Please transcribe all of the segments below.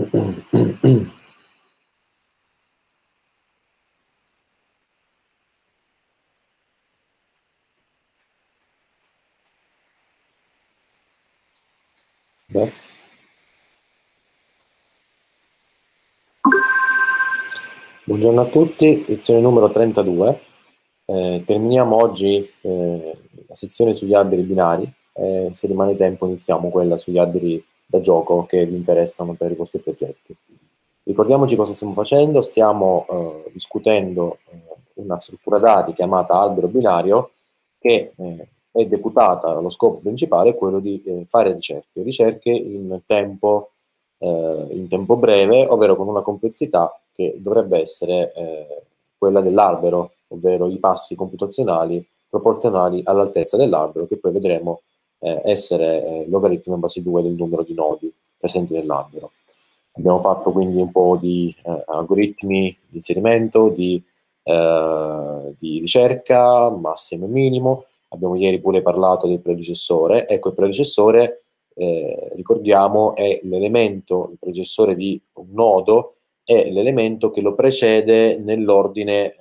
Beh. Buongiorno a tutti, lezione numero 32. Eh, terminiamo oggi eh, la sezione sugli alberi binari. Eh, se rimane tempo iniziamo quella sugli alberi da gioco che vi interessano per i vostri progetti. Ricordiamoci cosa stiamo facendo, stiamo eh, discutendo eh, una struttura dati chiamata albero binario che eh, è deputata, allo scopo principale quello di eh, fare ricerche, ricerche in tempo, eh, in tempo, breve, ovvero con una complessità che dovrebbe essere eh, quella dell'albero, ovvero i passi computazionali proporzionali all'altezza dell'albero che poi vedremo eh, essere eh, logaritmo in base 2 del numero di nodi presenti nell'albero. Abbiamo fatto quindi un po' di eh, algoritmi di inserimento, di, eh, di ricerca, massimo e minimo. Abbiamo ieri pure parlato del predecessore. Ecco, il predecessore, eh, ricordiamo, è l'elemento, il predecessore di un nodo è l'elemento che lo precede nell'ordine eh,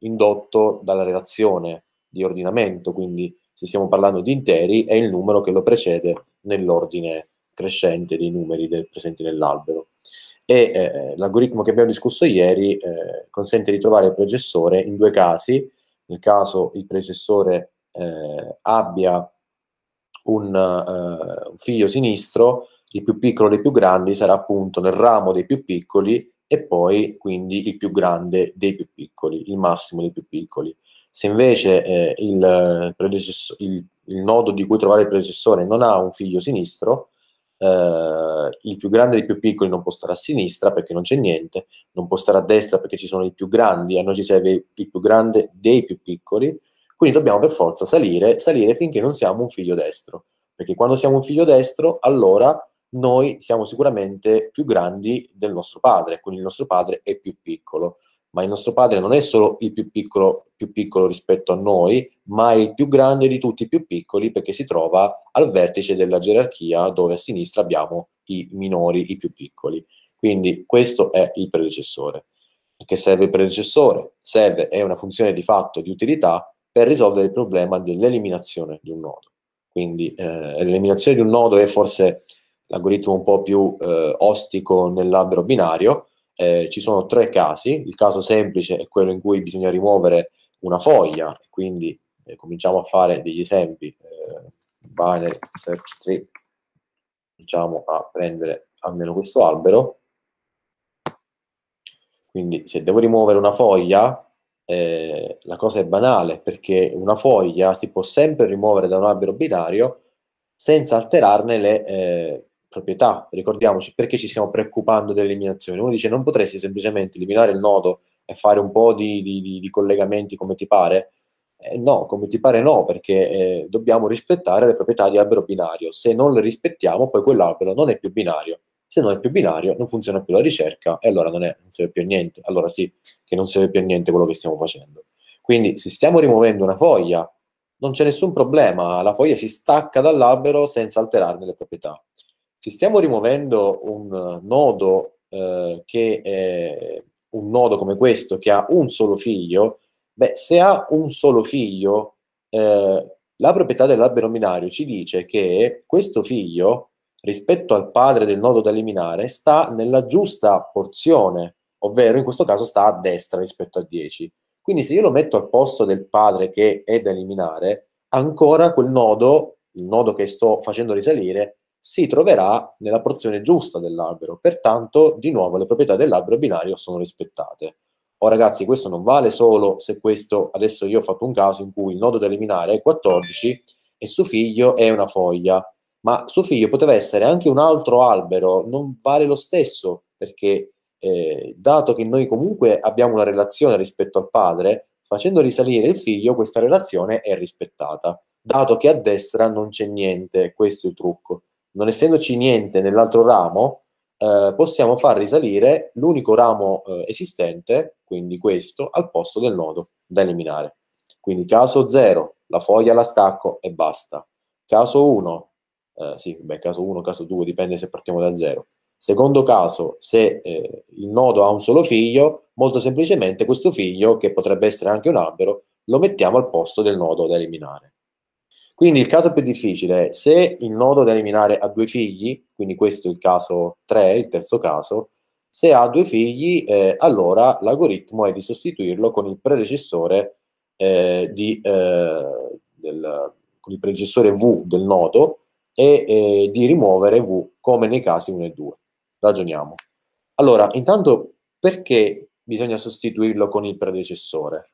indotto dalla relazione di ordinamento, quindi se stiamo parlando di interi, è il numero che lo precede nell'ordine crescente dei numeri del, presenti nell'albero. E eh, eh l'algoritmo che abbiamo discusso ieri eh, consente di trovare il precessore in due casi, nel caso il precessore eh, abbia un, eh, un figlio sinistro, il più piccolo dei più grandi sarà appunto nel ramo dei più piccoli e poi quindi il più grande dei più piccoli, il massimo dei più piccoli. Se invece eh, il, eh, il, il, nodo di cui trovare il predecessore non ha un figlio sinistro, eh, il più grande dei più piccoli non può stare a sinistra perché non c'è niente, non può stare a destra perché ci sono i più grandi, a noi ci serve il più grande dei più piccoli, quindi dobbiamo per forza salire, salire finché non siamo un figlio destro, perché quando siamo un figlio destro, allora noi siamo sicuramente più grandi del nostro padre, quindi il nostro padre è più piccolo ma il nostro Padre non è solo il più piccolo, più piccolo rispetto a noi, ma è il più grande di tutti i più piccoli perché si trova al vertice della gerarchia dove a sinistra abbiamo i minori, i più piccoli. Quindi questo è il predecessore. Che serve il predecessore? Serve, è una funzione di fatto, di utilità, per risolvere il problema dell'eliminazione di un nodo. Quindi eh, l'eliminazione di un nodo è forse l'algoritmo un po' più eh, ostico nell'albero binario, eh, ci sono tre casi, il caso semplice è quello in cui bisogna rimuovere una foglia, quindi eh, cominciamo a fare degli esempi, eh, binary search tree, cominciamo a prendere almeno questo albero, quindi se devo rimuovere una foglia, eh, la cosa è banale perché una foglia si può sempre rimuovere da un albero binario senza alterarne le eh, proprietà, ricordiamoci perché ci stiamo preoccupando dell'eliminazione. Uno dice non potresti semplicemente eliminare il nodo e fare un po' di, di, di collegamenti come ti pare? Eh, no, come ti pare no, perché eh, dobbiamo rispettare le proprietà di albero binario. Se non le rispettiamo, poi quell'albero non è più binario. Se non è più binario, non funziona più la ricerca e allora non, è, non serve più a niente. Allora sì, che non serve più a niente quello che stiamo facendo. Quindi se stiamo rimuovendo una foglia, non c'è nessun problema, la foglia si stacca dall'albero senza alterarne le proprietà. Se stiamo rimuovendo un eh, nodo, eh, che è un nodo come questo, che ha un solo figlio, beh, se ha un solo figlio, eh, la proprietà dell'albero binario ci dice che questo figlio, rispetto al padre del nodo da eliminare, sta nella giusta porzione, ovvero in questo caso sta a destra rispetto a 10. Quindi se io lo metto al posto del padre che è da eliminare, ancora quel nodo, il nodo che sto facendo risalire, si troverà nella porzione giusta dell'albero, pertanto di nuovo le proprietà dell'albero binario sono rispettate. Oh ragazzi, questo non vale solo se questo, adesso io ho fatto un caso in cui il nodo da eliminare è 14 e suo figlio è una foglia, ma suo figlio poteva essere anche un altro albero, non vale lo stesso, perché eh, dato che noi comunque abbiamo una relazione rispetto al padre, facendo risalire il figlio questa relazione è rispettata, dato che a destra non c'è niente, questo è il trucco non essendoci niente nell'altro ramo, eh, possiamo far risalire l'unico ramo eh, esistente, quindi questo, al posto del nodo da eliminare. Quindi caso 0, la foglia la stacco e basta. Caso 1, eh, sì, beh, caso 1, caso 2, dipende se partiamo da 0. Secondo caso, se eh, il nodo ha un solo figlio, molto semplicemente questo figlio, che potrebbe essere anche un albero, lo mettiamo al posto del nodo da eliminare. Quindi il caso più difficile è se il nodo da eliminare ha due figli, quindi questo è il caso 3, il terzo caso, se ha due figli, eh, allora l'algoritmo è di sostituirlo con il predecessore, eh, di, eh, del, con il predecessore V del nodo e eh, di rimuovere V come nei casi 1 e 2. Ragioniamo. Allora, intanto perché bisogna sostituirlo con il predecessore?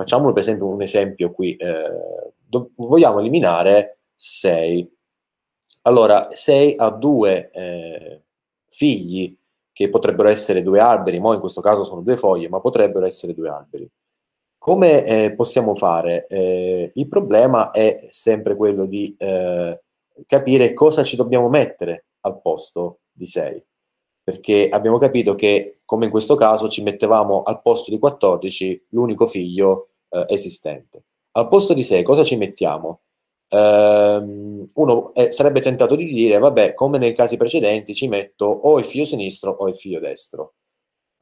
Facciamolo per esempio un esempio qui. Eh, vogliamo eliminare 6. Allora, 6 ha due eh, figli che potrebbero essere due alberi, ma in questo caso sono due foglie, ma potrebbero essere due alberi. Come eh, possiamo fare? Eh, il problema è sempre quello di eh, capire cosa ci dobbiamo mettere al posto di 6, perché abbiamo capito che, come in questo caso, ci mettevamo al posto di 14 l'unico figlio eh, esistente. Al posto di sé, cosa ci mettiamo? Ehm, uno eh, sarebbe tentato di dire, vabbè, come nei casi precedenti ci metto o il figlio sinistro o il figlio destro.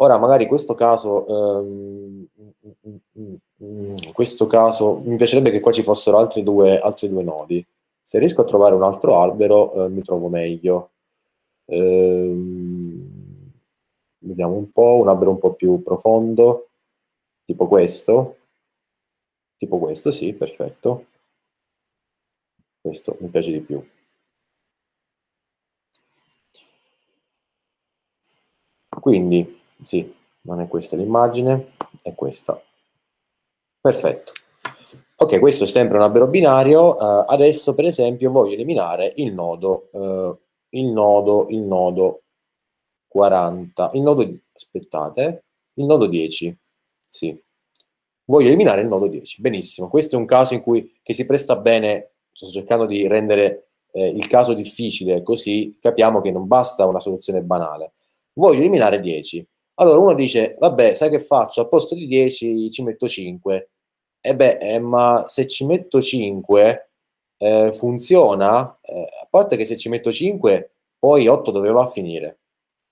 Ora, magari in questo caso, ehm, in mm, mm, mm, questo caso mi piacerebbe che qua ci fossero altri due, altri due nodi. Se riesco a trovare un altro albero, eh, mi trovo meglio. Ehm, vediamo un po', un albero un po' più profondo, tipo questo. Tipo questo, sì, perfetto. Questo mi piace di più. Quindi, sì, non è questa l'immagine, è questa. Perfetto. Ok, questo è sempre un albero binario. Uh, adesso, per esempio, voglio eliminare il nodo, uh, il nodo, il nodo 40, il nodo, aspettate, il nodo 10, sì voglio eliminare il nodo 10. Benissimo, questo è un caso in cui si presta bene, sto cercando di rendere eh, il caso difficile, così capiamo che non basta una soluzione banale. Voglio eliminare 10. Allora uno dice, vabbè, sai che faccio? Al posto di 10 ci metto 5. E eh beh, eh, ma se ci metto 5 eh, funziona, eh, a parte che se ci metto 5, poi 8 dove va a finire?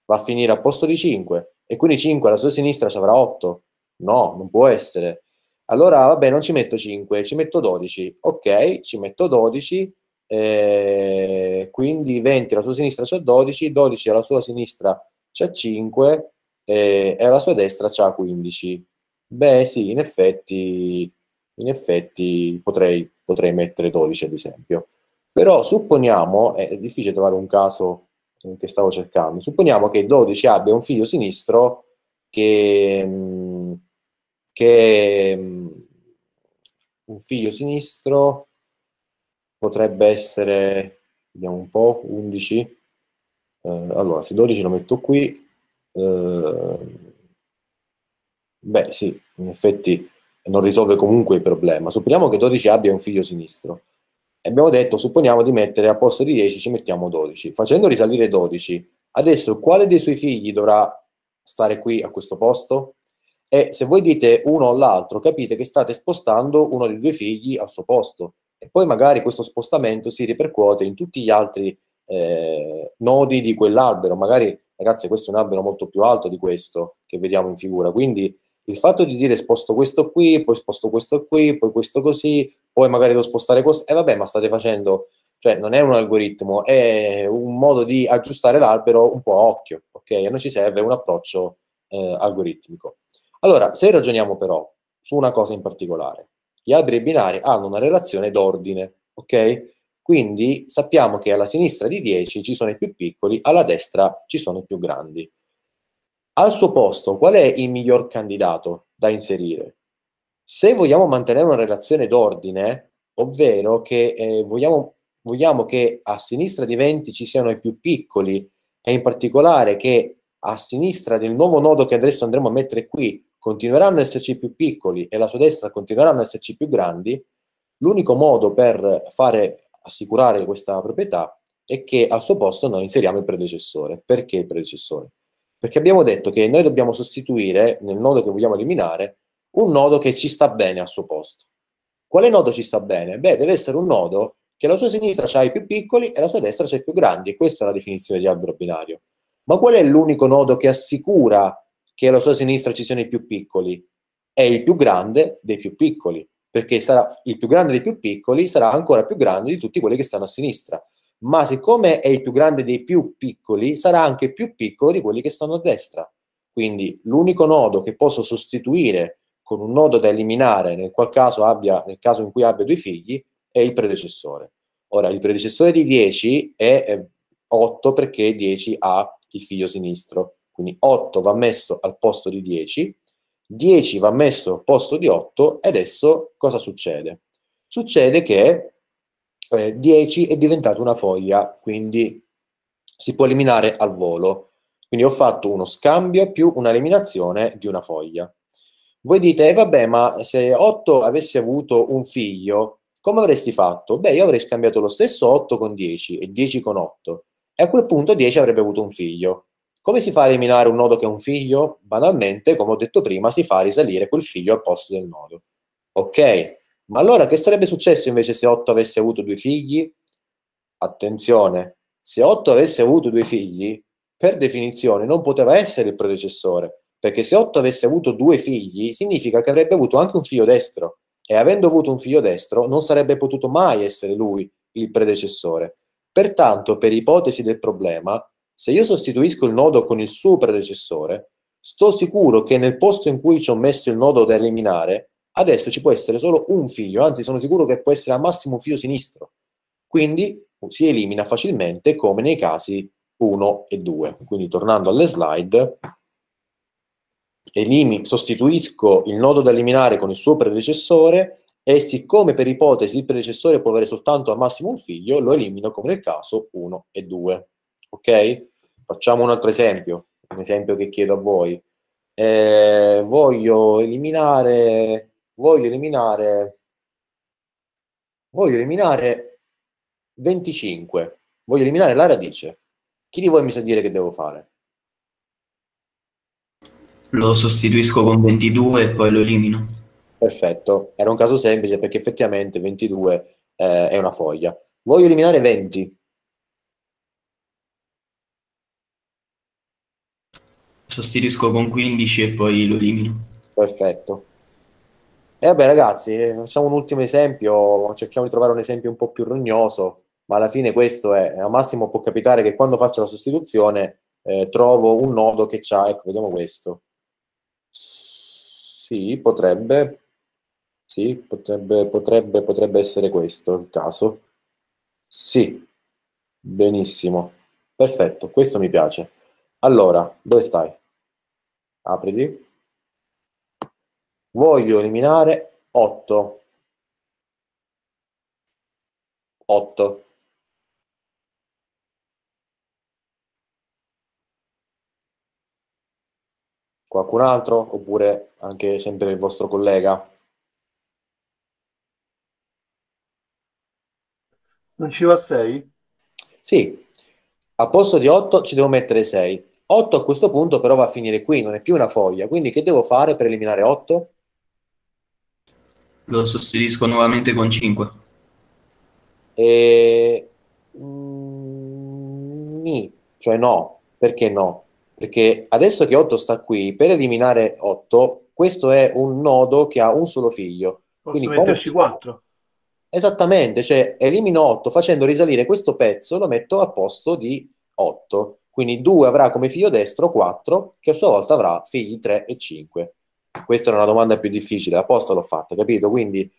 Va a finire al posto di 5 e quindi 5 alla sua sinistra ci avrà 8. No, non può essere. Allora, vabbè, non ci metto 5, ci metto 12. Ok, ci metto 12, eh, quindi 20 alla sua sinistra c'ha 12, 12 alla sua sinistra c'ha 5 eh, e alla sua destra c'ha 15. Beh, sì, in effetti, in effetti potrei, potrei mettere 12 ad esempio. Però supponiamo, è difficile trovare un caso eh, che stavo cercando, supponiamo che 12 abbia un figlio sinistro che... Mh, mm, che mm, un figlio sinistro potrebbe essere, vediamo un po', 11, eh, allora se 12 lo metto qui, eh, beh sì, in effetti non risolve comunque il problema, supponiamo che 12 abbia un figlio sinistro, abbiamo detto, supponiamo di mettere a posto di 10 ci mettiamo 12, facendo risalire 12, adesso quale dei suoi figli dovrà stare qui a questo posto? E se voi dite uno o l'altro, capite che state spostando uno dei due figli al suo posto. E poi magari questo spostamento si ripercuote in tutti gli altri eh, nodi di quell'albero. Magari, ragazzi, questo è un albero molto più alto di questo che vediamo in figura. Quindi il fatto di dire sposto questo qui, poi sposto questo qui, poi questo così, poi magari devo spostare questo. E eh, vabbè, ma state facendo cioè non è un algoritmo, è un modo di aggiustare l'albero un po' a occhio, ok? E non ci serve un approccio eh, algoritmico. Allora, se ragioniamo però su una cosa in particolare, gli alberi binari hanno una relazione d'ordine, ok? Quindi sappiamo che alla sinistra di 10 ci sono i più piccoli, alla destra ci sono i più grandi. Al suo posto, qual è il miglior candidato da inserire? Se vogliamo mantenere una relazione d'ordine, ovvero che eh, vogliamo, vogliamo che a sinistra di 20 ci siano i più piccoli e in particolare che a sinistra del nuovo nodo che adesso andremo a mettere qui continueranno a esserci più piccoli e la sua destra continueranno a esserci più grandi, l'unico modo per fare assicurare questa proprietà è che al suo posto noi inseriamo il predecessore. Perché il predecessore? Perché abbiamo detto che noi dobbiamo sostituire nel nodo che vogliamo eliminare un nodo che ci sta bene al suo posto. Quale nodo ci sta bene? Beh, deve essere un nodo che la sua sinistra ha i più piccoli e la sua destra ha i più grandi, e questa è la definizione di albero binario. Ma qual è l'unico nodo che assicura che alla sua sinistra ci siano i più piccoli, è il più grande dei più piccoli, perché sarà il più grande dei più piccoli sarà ancora più grande di tutti quelli che stanno a sinistra. Ma siccome è il più grande dei più piccoli, sarà anche più piccolo di quelli che stanno a destra. Quindi l'unico nodo che posso sostituire con un nodo da eliminare nel, caso, abbia, nel caso in cui abbia due figli è il predecessore. Ora, il predecessore di 10 è 8 eh, perché 10 ha il figlio sinistro quindi 8 va messo al posto di 10, 10 va messo al posto di 8 e adesso cosa succede? Succede che eh, 10 è diventata una foglia, quindi si può eliminare al volo. Quindi ho fatto uno scambio più un'eliminazione di una foglia. Voi dite, eh, vabbè, ma se 8 avessi avuto un figlio, come avresti fatto? Beh, io avrei scambiato lo stesso 8 con 10 e 10 con 8. E a quel punto 10 avrebbe avuto un figlio. Come si fa a eliminare un nodo che è un figlio? Banalmente, come ho detto prima, si fa risalire quel figlio al posto del nodo. Ok, ma allora che sarebbe successo invece se 8 avesse avuto due figli? Attenzione, se 8 avesse avuto due figli, per definizione non poteva essere il predecessore, perché se 8 avesse avuto due figli significa che avrebbe avuto anche un figlio destro, e avendo avuto un figlio destro non sarebbe potuto mai essere lui il predecessore. Pertanto, per ipotesi del problema, se io sostituisco il nodo con il suo predecessore, sto sicuro che nel posto in cui ci ho messo il nodo da eliminare, adesso ci può essere solo un figlio, anzi sono sicuro che può essere al massimo un figlio sinistro. Quindi si elimina facilmente come nei casi 1 e 2. Quindi tornando alle slide, elimi, sostituisco il nodo da eliminare con il suo predecessore e siccome per ipotesi il predecessore può avere soltanto al massimo un figlio, lo elimino come nel caso 1 e 2 ok? Facciamo un altro esempio, un esempio che chiedo a voi. Eh, voglio eliminare, voglio eliminare, voglio eliminare 25, voglio eliminare la radice. Chi di voi mi sa dire che devo fare? Lo sostituisco con 22 e poi lo elimino. Perfetto, era un caso semplice perché effettivamente 22 eh, è una foglia. Voglio eliminare 20, sostituisco con 15 e poi lo elimino. Perfetto. E vabbè ragazzi, eh, facciamo un ultimo esempio, cerchiamo di trovare un esempio un po' più rognoso, ma alla fine questo è, al massimo può capitare che quando faccio la sostituzione eh, trovo un nodo che ha, ecco, vediamo questo. Sì, potrebbe, sì, potrebbe, potrebbe, potrebbe essere questo il caso. Sì, benissimo, perfetto, questo mi piace. Allora, dove stai? aprili, voglio eliminare 8. 8. Qualcun altro? Oppure anche sempre il vostro collega? Non ci va 6? Sì, a posto di 8 ci devo mettere 6. 8 a questo punto però va a finire qui, non è più una foglia, quindi che devo fare per eliminare 8? Lo sostituisco nuovamente con 5. E... Mm, cioè no, perché no? Perché adesso che 8 sta qui, per eliminare 8, questo è un nodo che ha un solo figlio. Posso quindi metterci come... 4? Esattamente, cioè elimino 8 facendo risalire questo pezzo, lo metto a posto di 8 quindi 2 avrà come figlio destro 4, che a sua volta avrà figli 3 e 5. Questa era una domanda più difficile, apposta l'ho fatta, capito? Quindi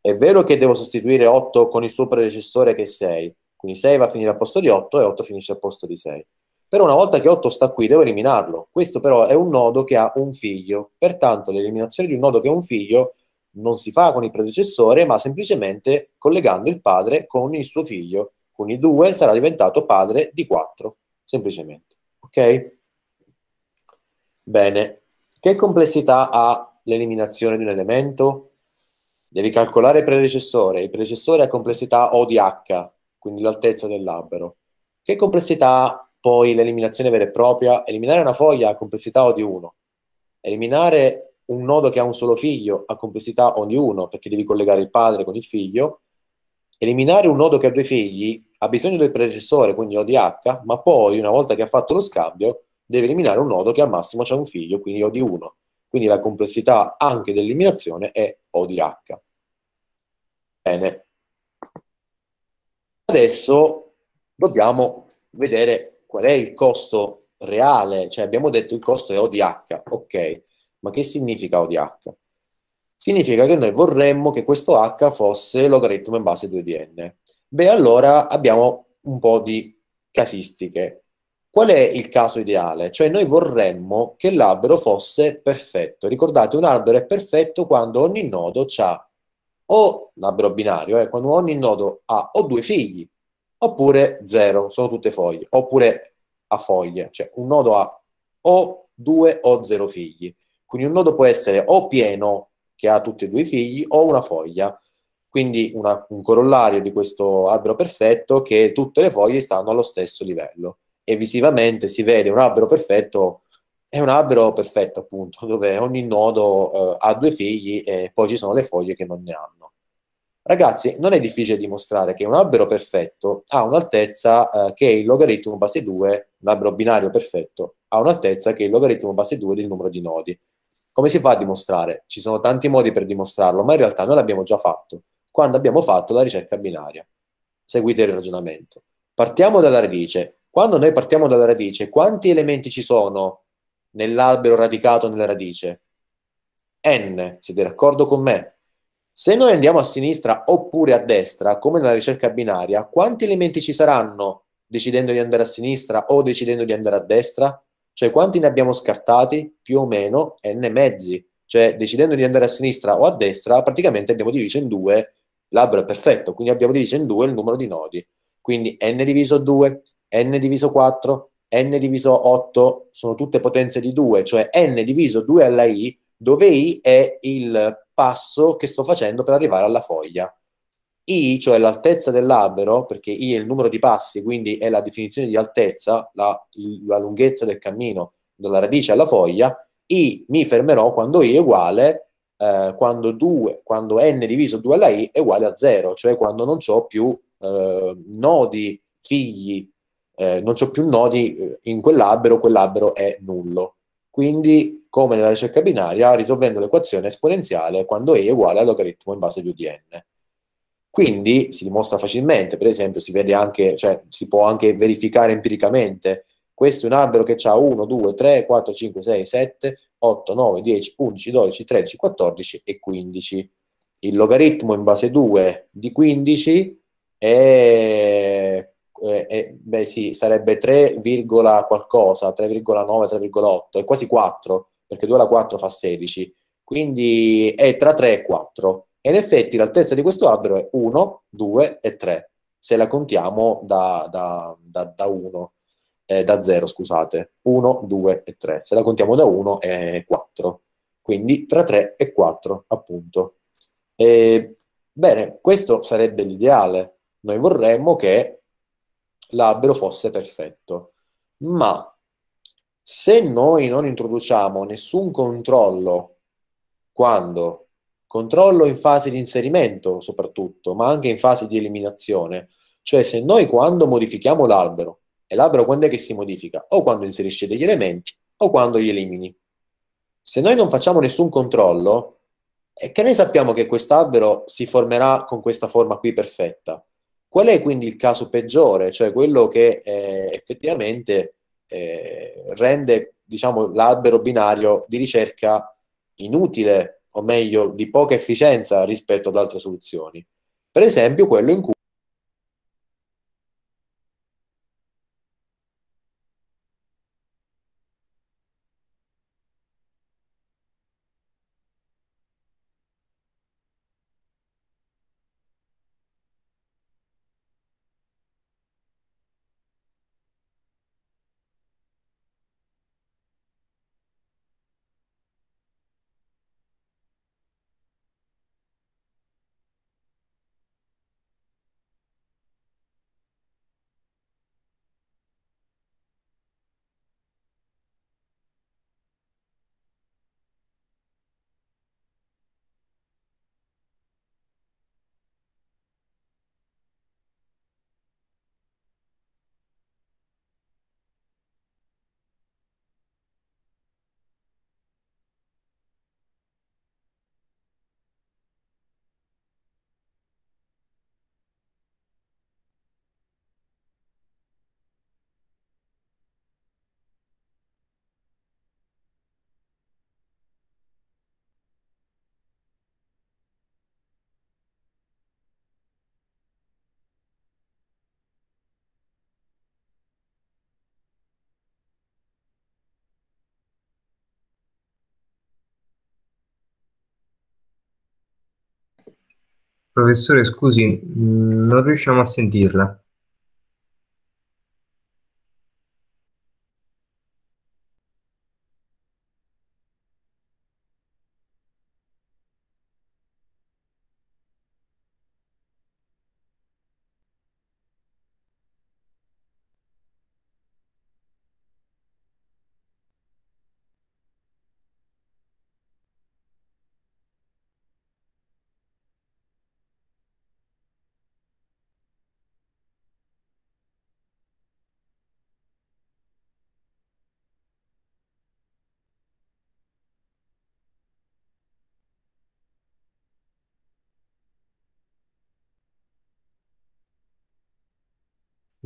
è vero che devo sostituire 8 con il suo predecessore che è 6, quindi 6 va a finire al posto di 8 e 8 finisce al posto di 6. Però una volta che 8 sta qui devo eliminarlo. Questo però è un nodo che ha un figlio, pertanto l'eliminazione di un nodo che ha un figlio non si fa con il predecessore, ma semplicemente collegando il padre con il suo figlio. Quindi 2 sarà diventato padre di 4 semplicemente. Ok? Bene. Che complessità ha l'eliminazione di un elemento? Devi calcolare il predecessore. Il predecessore ha complessità O di H, quindi l'altezza dell'albero. Che complessità ha poi l'eliminazione vera e propria? Eliminare una foglia ha complessità O di 1. Eliminare un nodo che ha un solo figlio ha complessità O di 1, perché devi collegare il padre con il figlio. Eliminare un nodo che ha due figli ha bisogno del predecessore, quindi ODH, ma poi una volta che ha fatto lo scambio deve eliminare un nodo che al massimo ha un figlio, quindi OD1. Quindi la complessità anche dell'eliminazione è ODH. Bene. Adesso dobbiamo vedere qual è il costo reale, cioè abbiamo detto il costo è ODH, ok, ma che significa ODH? Significa che noi vorremmo che questo H fosse logaritmo in base 2 dn beh allora abbiamo un po' di casistiche. Qual è il caso ideale? Cioè noi vorremmo che l'albero fosse perfetto. Ricordate, un albero è perfetto quando ogni nodo ha o l'albero binario, eh, quando ogni nodo ha o due figli, oppure zero, sono tutte foglie, oppure a foglie, cioè un nodo ha o due o zero figli. Quindi un nodo può essere o pieno, che ha tutti e due i figli, o una foglia. Quindi una, un corollario di questo albero perfetto è che tutte le foglie stanno allo stesso livello e visivamente si vede un albero perfetto, è un albero perfetto appunto, dove ogni nodo eh, ha due figli e poi ci sono le foglie che non ne hanno. Ragazzi, non è difficile dimostrare che un albero perfetto ha un'altezza eh, che è il logaritmo base 2, un albero binario perfetto, ha un'altezza che è il logaritmo base 2 del numero di nodi. Come si fa a dimostrare? Ci sono tanti modi per dimostrarlo, ma in realtà noi l'abbiamo già fatto quando abbiamo fatto la ricerca binaria. Seguite il ragionamento. Partiamo dalla radice. Quando noi partiamo dalla radice, quanti elementi ci sono nell'albero radicato nella radice? N, siete d'accordo con me? Se noi andiamo a sinistra oppure a destra, come nella ricerca binaria, quanti elementi ci saranno decidendo di andare a sinistra o decidendo di andare a destra? Cioè quanti ne abbiamo scartati? Più o meno n mezzi. Cioè decidendo di andare a sinistra o a destra, praticamente abbiamo diviso in due L'albero è perfetto, quindi abbiamo diviso in 2 il numero di nodi. Quindi n diviso 2, n diviso 4, n diviso 8 sono tutte potenze di 2, cioè n diviso 2 alla i, dove i è il passo che sto facendo per arrivare alla foglia. I, cioè l'altezza dell'albero, perché i è il numero di passi, quindi è la definizione di altezza, la, la lunghezza del cammino dalla radice alla foglia, i mi fermerò quando i è uguale eh, quando, 2, quando n diviso 2 alla i è uguale a 0, cioè quando non ho più eh, nodi figli, eh, non ho più nodi eh, in quell'albero, quell'albero è nullo. Quindi, come nella ricerca binaria, risolvendo l'equazione esponenziale quando e è uguale al logaritmo in base di u di n. Quindi si dimostra facilmente, per esempio, si, anche, cioè, si può anche verificare empiricamente questo è un albero che ha 1, 2, 3, 4, 5, 6, 7, 8, 9, 10, 11, 12, 13, 14 e 15. Il logaritmo in base 2 di 15 è, è, è beh sì, sarebbe 3, qualcosa, 3,9, 3,8, è quasi 4, perché 2 alla 4 fa 16. Quindi è tra 3 e 4. E in effetti l'altezza di questo albero è 1, 2 e 3, se la contiamo da, da, da, da 1 eh, da 0, scusate, 1, 2 e 3. Se la contiamo da 1 è 4. Quindi tra 3 e 4, appunto. E, bene, questo sarebbe l'ideale. Noi vorremmo che l'albero fosse perfetto. Ma se noi non introduciamo nessun controllo quando controllo in fase di inserimento soprattutto, ma anche in fase di eliminazione, cioè se noi quando modifichiamo l'albero l'albero quando è che si modifica? O quando inserisci degli elementi o quando li elimini. Se noi non facciamo nessun controllo, è eh, che ne sappiamo che quest'albero si formerà con questa forma qui perfetta? Qual è quindi il caso peggiore, cioè quello che eh, effettivamente eh, rende diciamo, l'albero binario di ricerca inutile, o meglio di poca efficienza rispetto ad altre soluzioni? Per esempio quello in cui Professore, scusi, mm, non riusciamo a sentirla.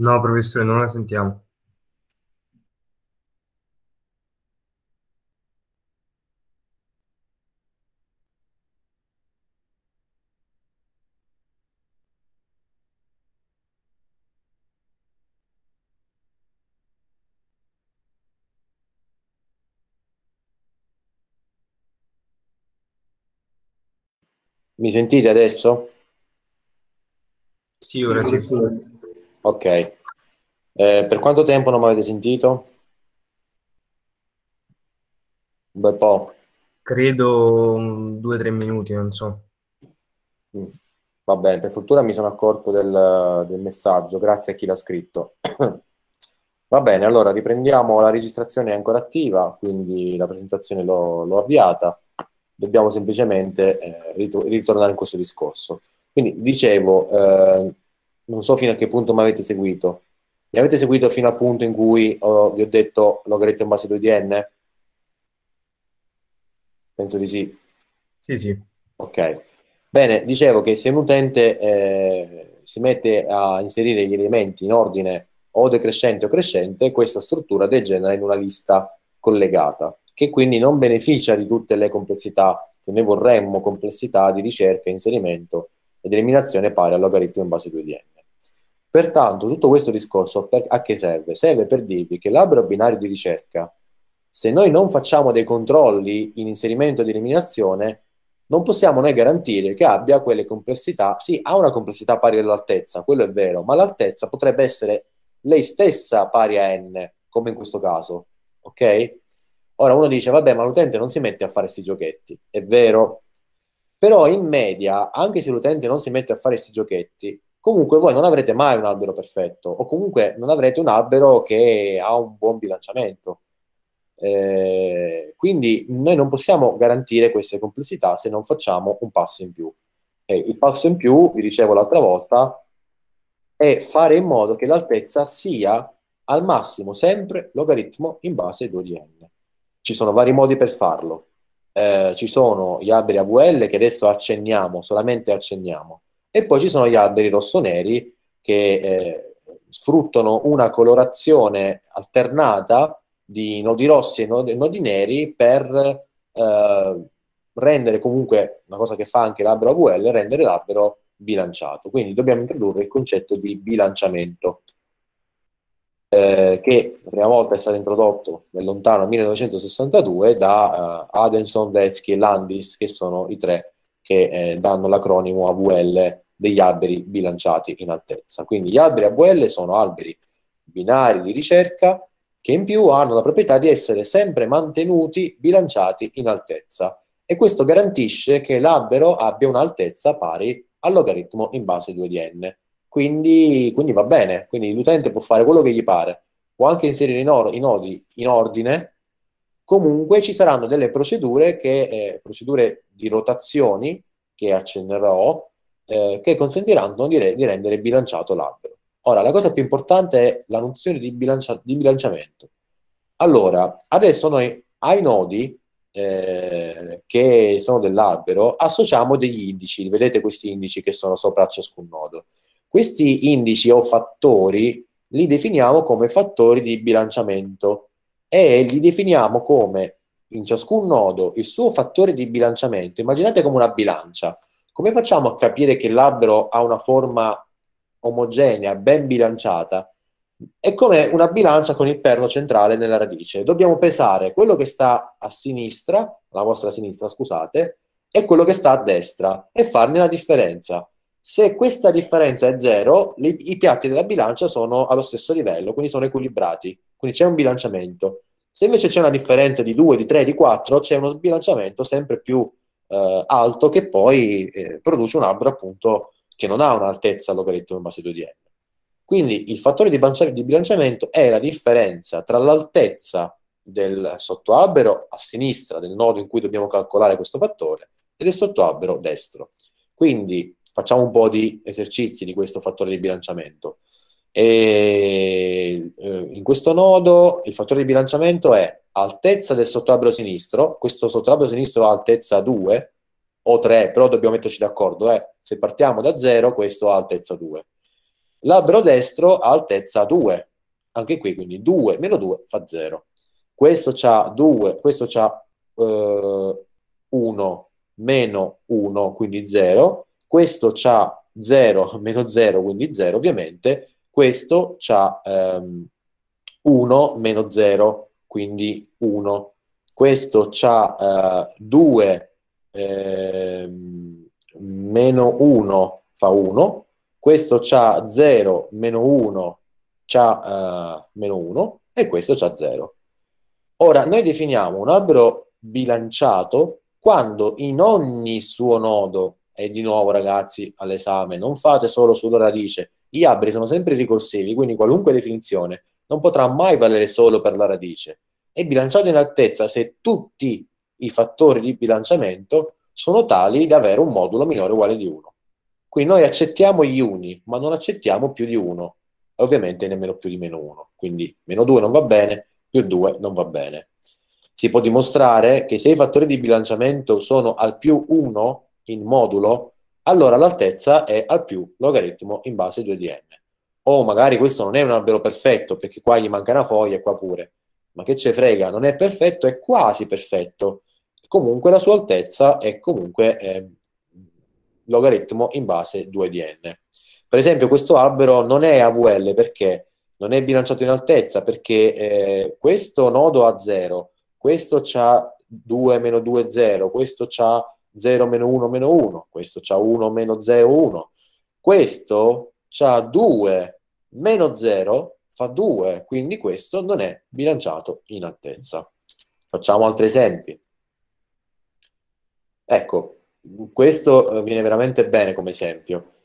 No, professore, non la sentiamo. Mi sentite adesso? Sì, ora sì. sì. Ok, eh, per quanto tempo non mi avete sentito? Un bel po'. Credo due o tre minuti, non so. Mm. Va bene, per fortuna mi sono accorto del, del messaggio, grazie a chi l'ha scritto. Va bene, allora riprendiamo, la registrazione è ancora attiva, quindi la presentazione l'ho, avviata, dobbiamo semplicemente eh, ritornare in questo discorso. Quindi dicevo, eh, non so fino a che punto mi avete seguito. Mi avete seguito fino al punto in cui oh, vi ho detto logaritmo in base 2 dn Penso di sì. Sì, sì. Ok. Bene, dicevo che se un utente eh, si mette a inserire gli elementi in ordine o decrescente o crescente, questa struttura degenera in una lista collegata, che quindi non beneficia di tutte le complessità che noi vorremmo, complessità di ricerca e inserimento ed eliminazione pari al logaritmo in base 2 di n. Pertanto tutto questo discorso per, a che serve? Serve per dirvi che l'albero binario di ricerca, se noi non facciamo dei controlli in inserimento ed eliminazione, non possiamo noi garantire che abbia quelle complessità, sì, ha una complessità pari all'altezza, quello è vero, ma l'altezza potrebbe essere lei stessa pari a n, come in questo caso, ok? Ora uno dice, vabbè, ma l'utente non si mette a fare questi giochetti, è vero, però in media, anche se l'utente non si mette a fare questi giochetti, comunque voi non avrete mai un albero perfetto o comunque non avrete un albero che ha un buon bilanciamento. Eh, quindi noi non possiamo garantire queste complessità se non facciamo un passo in più. E il passo in più, vi dicevo l'altra volta, è fare in modo che l'altezza sia al massimo sempre logaritmo in base 2 di n. Ci sono vari modi per farlo eh, ci sono gli alberi AVL che adesso accenniamo, solamente accenniamo, e poi ci sono gli alberi rossoneri che eh, sfruttano una colorazione alternata di nodi rossi e nodi, nodi neri per eh, rendere comunque, una cosa che fa anche l'albero AVL, rendere l'albero bilanciato. Quindi dobbiamo introdurre il concetto di bilanciamento eh, che la prima volta è stato introdotto nel lontano 1962 da eh, Adenson, Deschi e Landis, che sono i tre che eh, danno l'acronimo AVL degli alberi bilanciati in altezza. Quindi gli alberi AVL sono alberi binari di ricerca che in più hanno la proprietà di essere sempre mantenuti bilanciati in altezza e questo garantisce che l'albero abbia un'altezza pari al logaritmo in base 2 di n. Quindi, quindi, va bene, quindi l'utente può fare quello che gli pare, può anche inserire i, nor- i nodi in ordine, comunque ci saranno delle procedure, che, eh, procedure di rotazioni che accennerò, eh, che consentiranno di, re- di, rendere bilanciato l'albero. Ora, la cosa più importante è la nozione di, bilancia- di bilanciamento. Allora, adesso noi ai nodi eh, che sono dell'albero associamo degli indici, vedete questi indici che sono sopra a ciascun nodo. Questi indici o fattori li definiamo come fattori di bilanciamento e li definiamo come in ciascun nodo il suo fattore di bilanciamento. Immaginate come una bilancia. Come facciamo a capire che l'albero ha una forma omogenea, ben bilanciata? È come una bilancia con il perno centrale nella radice. Dobbiamo pesare quello che sta a sinistra, la vostra sinistra, scusate, e quello che sta a destra e farne la differenza. Se questa differenza è zero, le, i piatti della bilancia sono allo stesso livello, quindi sono equilibrati, quindi c'è un bilanciamento. Se invece c'è una differenza di 2, di 3, di 4, c'è uno sbilanciamento sempre più eh, alto che poi eh, produce un albero appunto che non ha un'altezza logaritmo in base 2 di Quindi il fattore di, di bilanciamento è la differenza tra l'altezza del sottoalbero a sinistra del nodo in cui dobbiamo calcolare questo fattore e del sottoalbero destro. Quindi facciamo un po' di esercizi di questo fattore di bilanciamento. E, eh, in questo nodo il fattore di bilanciamento è altezza del sottoalbero sinistro, questo sottoalbero sinistro ha altezza 2 o 3, però dobbiamo metterci d'accordo, eh. se partiamo da 0 questo ha altezza 2. Labbro destro ha altezza 2, anche qui quindi 2 meno 2 fa 0. Questo ha 2, questo ha 1 eh, meno 1, quindi 0 questo ha 0, meno 0, quindi 0 ovviamente, questo ha ehm, 1 meno 0, quindi 1. Questo ha eh, 2 ehm, meno 1 fa 1, questo ha 0 meno 1 c'ha eh, meno 1 e questo c'ha 0. Ora, noi definiamo un albero bilanciato quando in ogni suo nodo e di nuovo ragazzi all'esame, non fate solo sulla radice, gli alberi sono sempre ricorsivi, quindi qualunque definizione non potrà mai valere solo per la radice. È bilanciato in altezza se tutti i fattori di bilanciamento sono tali da avere un modulo minore o uguale di 1. Quindi noi accettiamo gli uni, ma non accettiamo più di 1, e ovviamente nemmeno più di meno 1. Quindi meno 2 non va bene, più 2 non va bene. Si può dimostrare che se i fattori di bilanciamento sono al più 1, in modulo, allora l'altezza è al più logaritmo in base 2 dn O magari questo non è un albero perfetto, perché qua gli manca una foglia e qua pure. Ma che ce frega, non è perfetto, è quasi perfetto. Comunque la sua altezza è comunque eh, logaritmo in base 2 dn Per esempio questo albero non è AVL perché non è bilanciato in altezza, perché eh, questo nodo ha 0, questo ha 2 2, 0, questo ha 0 meno 1 meno 1, questo c'ha 1 meno 0 1, questo c'ha 2 meno 0 fa 2, quindi questo non è bilanciato in altezza. Facciamo altri esempi. Ecco, questo eh, viene veramente bene come esempio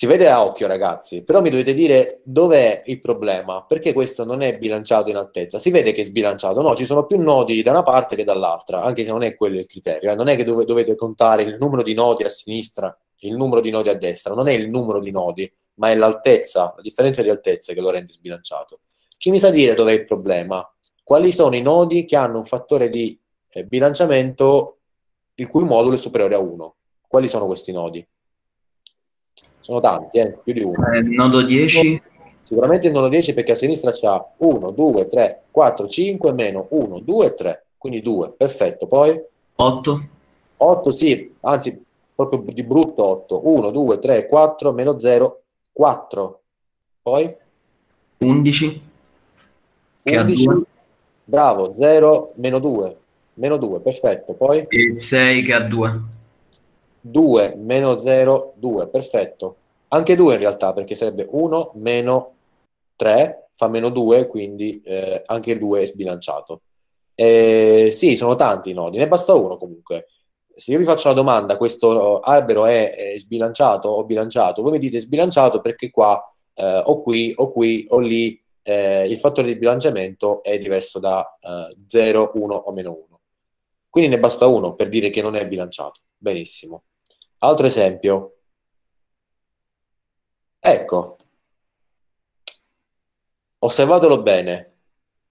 si vede a occhio ragazzi, però mi dovete dire dov'è il problema, perché questo non è bilanciato in altezza, si vede che è sbilanciato, no, ci sono più nodi da una parte che dall'altra, anche se non è quello il criterio, eh. non è che dov- dovete contare il numero di nodi a sinistra, il numero di nodi a destra, non è il numero di nodi, ma è l'altezza, la differenza di altezza che lo rende sbilanciato. Chi mi sa dire dov'è il problema? Quali sono i nodi che hanno un fattore di eh, bilanciamento il cui modulo è superiore a 1? Quali sono questi nodi? sono tanti, eh, più di uno. Eh, nodo 10? Sicuramente il nodo 10 perché a sinistra c'ha 1, 2, 3, 4, 5, meno 1, 2, 3, quindi 2, perfetto. Poi? 8. 8 sì, anzi proprio di brutto 8. 1, 2, 3, 4, meno 0, 4. Poi? 11. 11. Bravo, 0, meno 2. Meno 2, perfetto. Poi? Il 6 che ha 2. 2, meno 0, 2, perfetto. Anche 2 in realtà, perché sarebbe 1 meno 3 fa meno 2, quindi eh, anche il 2 è sbilanciato. Eh, sì, sono tanti i nodi, ne basta uno comunque. Se io vi faccio la domanda, questo albero è, è sbilanciato o bilanciato? Voi mi dite sbilanciato perché qua eh, o qui o qui o lì eh, il fattore di bilanciamento è diverso da 0, eh, 1 o meno 1. Quindi ne basta uno per dire che non è bilanciato. Benissimo. Altro esempio, Ecco, osservatelo bene.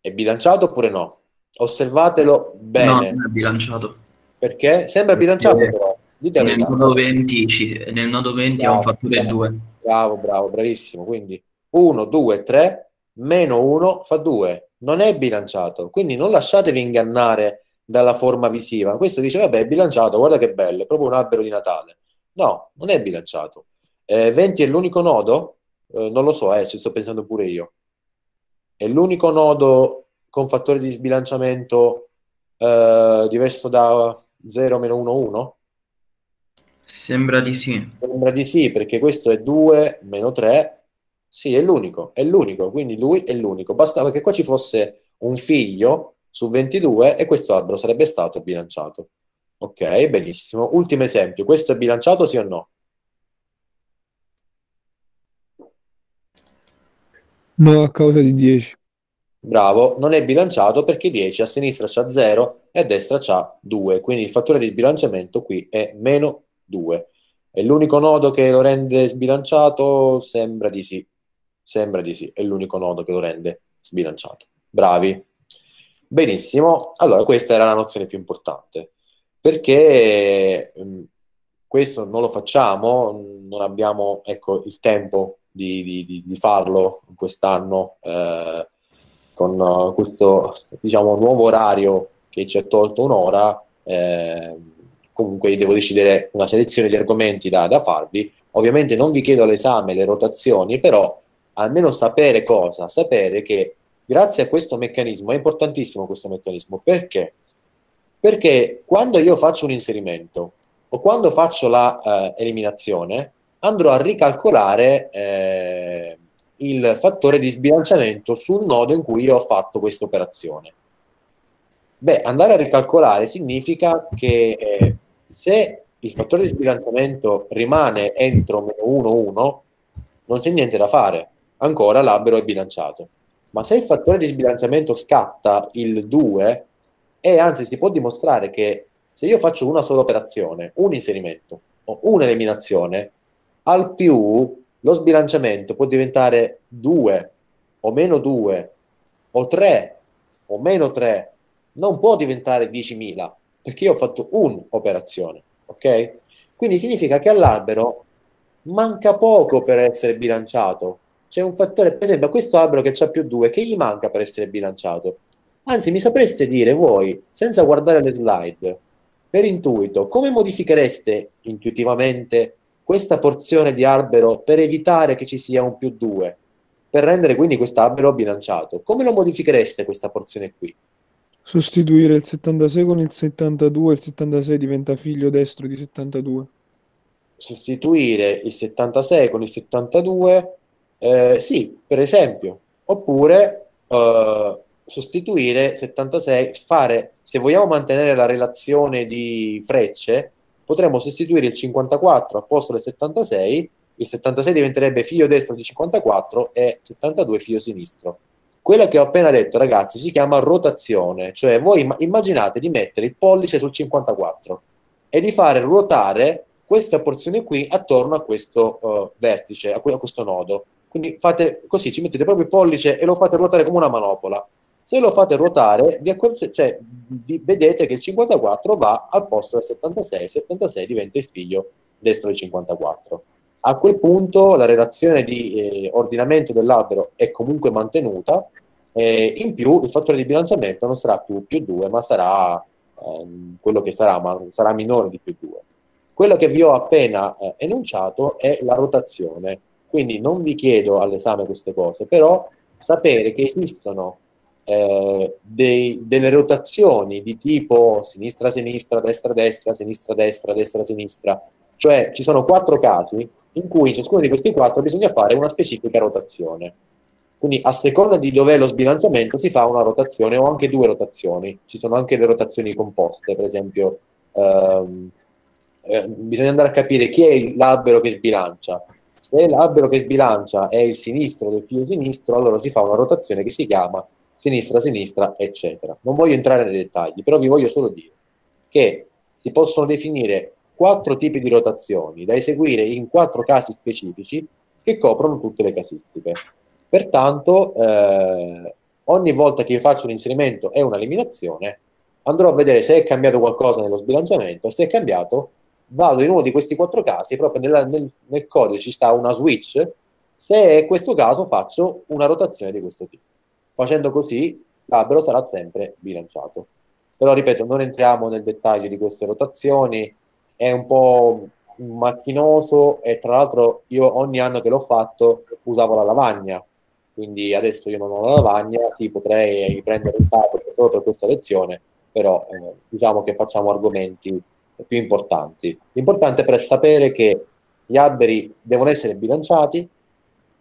È bilanciato oppure no? Osservatelo bene. No, è bilanciato. Perché? Sembra bilanciato Perché però. Dite nel nodo 20, nel nodo 20 bravo, è un fattore 2. Bravo, bravo, bravissimo. Quindi 1, 2, 3, meno 1 fa 2. Non è bilanciato. Quindi non lasciatevi ingannare dalla forma visiva. Questo dice, vabbè, è bilanciato, guarda che bello, è proprio un albero di Natale. No, non è bilanciato. Eh, 20 è l'unico nodo? Eh, non lo so, eh, ci sto pensando pure io. È l'unico nodo con fattore di sbilanciamento eh, diverso da 0-1-1? Sembra di sì. Sembra di sì, perché questo è 2 meno 3. Sì, è l'unico, è l'unico, quindi lui è l'unico. Bastava che qua ci fosse un figlio su 22 e questo albero sarebbe stato bilanciato. Ok, benissimo. Ultimo esempio, questo è bilanciato sì o no? No, a causa di 10. Bravo, non è bilanciato perché 10 a sinistra c'ha 0 e a destra c'ha 2, quindi il fattore di sbilanciamento qui è meno 2. È l'unico nodo che lo rende sbilanciato? Sembra di sì. Sembra di sì, è l'unico nodo che lo rende sbilanciato. Bravi. Benissimo, allora questa era la nozione più importante, perché mm, questo non lo facciamo, non abbiamo ecco, il tempo di, di, di farlo quest'anno eh, con eh, questo diciamo, nuovo orario che ci ha tolto un'ora. Eh, comunque devo decidere una selezione di argomenti da, da farvi. Ovviamente non vi chiedo l'esame, le rotazioni, però almeno sapere cosa, sapere che grazie a questo meccanismo, è importantissimo questo meccanismo, perché? Perché quando io faccio un inserimento o quando faccio la eh, eliminazione, andrò a ricalcolare eh, il fattore di sbilanciamento sul nodo in cui io ho fatto questa operazione. Beh, andare a ricalcolare significa che eh, se il fattore di sbilanciamento rimane entro meno 1, 1, non c'è niente da fare, ancora l'albero è bilanciato. Ma se il fattore di sbilanciamento scatta il 2, e eh, anzi si può dimostrare che se io faccio una sola operazione, un inserimento o un'eliminazione, al più lo sbilanciamento può diventare 2 o meno 2 o 3 o meno 3, non può diventare 10.000 perché io ho fatto un'operazione, ok? Quindi significa che all'albero manca poco per essere bilanciato. C'è un fattore, per esempio, a questo albero che ha più 2, che gli manca per essere bilanciato? Anzi, mi sapreste dire voi, senza guardare le slide, per intuito, come modifichereste intuitivamente questa porzione di albero per evitare che ci sia un più 2, per rendere quindi quest'albero bilanciato. Come lo modifichereste questa porzione qui? Sostituire il 76 con il 72, il 76 diventa figlio destro di 72. Sostituire il 76 con il 72, eh, sì, per esempio. Oppure eh, sostituire 76, fare, se vogliamo mantenere la relazione di frecce, potremmo sostituire il 54 al posto del 76, il 76 diventerebbe figlio destro di 54 e 72 figlio sinistro. Quella che ho appena detto, ragazzi, si chiama rotazione, cioè voi immaginate di mettere il pollice sul 54 e di fare ruotare questa porzione qui attorno a questo uh, vertice, a, a questo nodo. Quindi fate così, ci mettete proprio il pollice e lo fate ruotare come una manopola se lo fate ruotare, vi accorge, cioè, vi vedete che il 54 va al posto del 76, il 76 diventa il figlio destro del 54. A quel punto la relazione di eh, ordinamento dell'albero è comunque mantenuta, eh, in più il fattore di bilanciamento non sarà più più 2, ma sarà ehm, quello che sarà, ma sarà minore di più 2. Quello che vi ho appena eh, enunciato è la rotazione, quindi non vi chiedo all'esame queste cose, però sapere che esistono eh, dei, delle rotazioni di tipo sinistra-sinistra, destra-destra, sinistra-destra, destra-sinistra. Cioè ci sono quattro casi in cui in ciascuno di questi quattro bisogna fare una specifica rotazione. Quindi a seconda di dov'è lo sbilanciamento si fa una rotazione o anche due rotazioni. Ci sono anche le rotazioni composte, per esempio ehm, eh, bisogna andare a capire chi è l'albero che sbilancia. Se l'albero che sbilancia è il sinistro del filo sinistro, allora si fa una rotazione che si chiama sinistra, sinistra, eccetera. Non voglio entrare nei dettagli, però vi voglio solo dire che si possono definire quattro tipi di rotazioni da eseguire in quattro casi specifici che coprono tutte le casistiche. Pertanto, eh, ogni volta che io faccio un inserimento e un'eliminazione, andrò a vedere se è cambiato qualcosa nello sbilanciamento, se è cambiato, vado in uno di questi quattro casi, proprio nella, nel, nel codice ci sta una switch, se è questo caso faccio una rotazione di questo tipo. Facendo così l'albero sarà sempre bilanciato. Però ripeto, non entriamo nel dettaglio di queste rotazioni, è un po' macchinoso e tra l'altro io ogni anno che l'ho fatto usavo la lavagna, quindi adesso io non ho la lavagna, sì potrei riprendere il tavolo solo per questa lezione, però eh, diciamo che facciamo argomenti più importanti. L'importante è sapere che gli alberi devono essere bilanciati,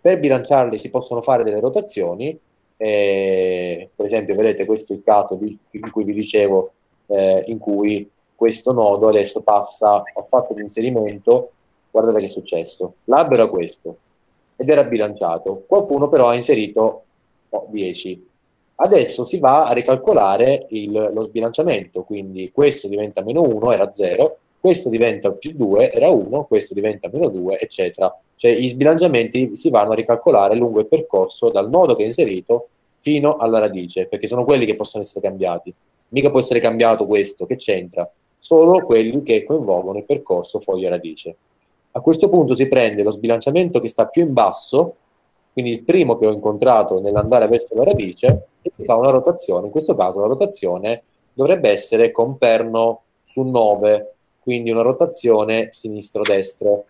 per bilanciarli si possono fare delle rotazioni e, eh, per esempio, vedete, questo è il caso di, in cui vi dicevo, eh, in cui questo nodo adesso passa, ho fatto l'inserimento, guardate che è successo, l'albero era questo, ed era bilanciato, qualcuno però ha inserito oh, 10. Adesso si va a ricalcolare il, lo sbilanciamento, quindi questo diventa meno 1, era 0, questo diventa più 2, era 1, questo diventa meno 2, eccetera. Cioè gli sbilanciamenti si vanno a ricalcolare lungo il percorso dal nodo che è inserito fino alla radice, perché sono quelli che possono essere cambiati. Mica può essere cambiato questo, che c'entra? Solo quelli che coinvolgono il percorso foglia-radice. A questo punto si prende lo sbilanciamento che sta più in basso, quindi il primo che ho incontrato nell'andare verso la radice, e si fa una rotazione. In questo caso la rotazione dovrebbe essere con perno su 9, quindi una rotazione sinistro-destro.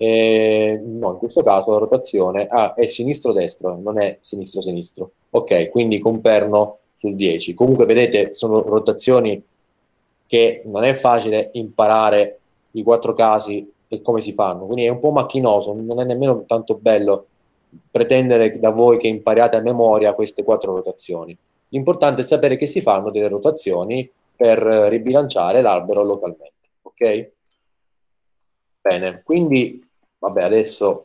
Eh, no, in questo caso la rotazione ah, è sinistro-destro, non è sinistro-sinistro. Ok, quindi comperno sul 10. Comunque vedete, sono rotazioni che non è facile imparare i quattro casi e come si fanno, quindi è un po' macchinoso, non è nemmeno tanto bello pretendere da voi che impariate a memoria queste quattro rotazioni. L'importante è sapere che si fanno delle rotazioni per ribilanciare l'albero localmente, ok? Bene, quindi vabbè adesso